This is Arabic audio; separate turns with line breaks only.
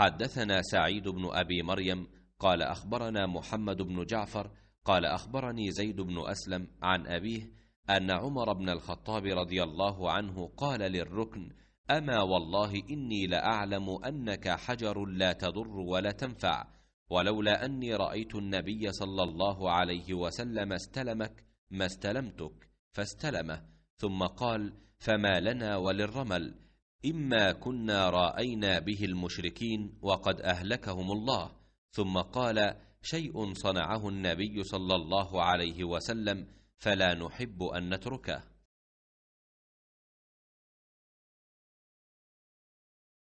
حدثنا سعيد بن ابي مريم قال اخبرنا محمد بن جعفر قال اخبرني زيد بن اسلم عن ابيه ان عمر بن الخطاب رضي الله عنه قال للركن اما والله اني لاعلم انك حجر لا تضر ولا تنفع ولولا اني رايت النبي صلى الله عليه وسلم استلمك ما استلمتك فاستلمه ثم قال فما لنا وللرمل إما كنا رأينا به المشركين وقد أهلكهم الله ثم قال شيء صنعه النبي صلى الله عليه وسلم فلا نحب أن نتركه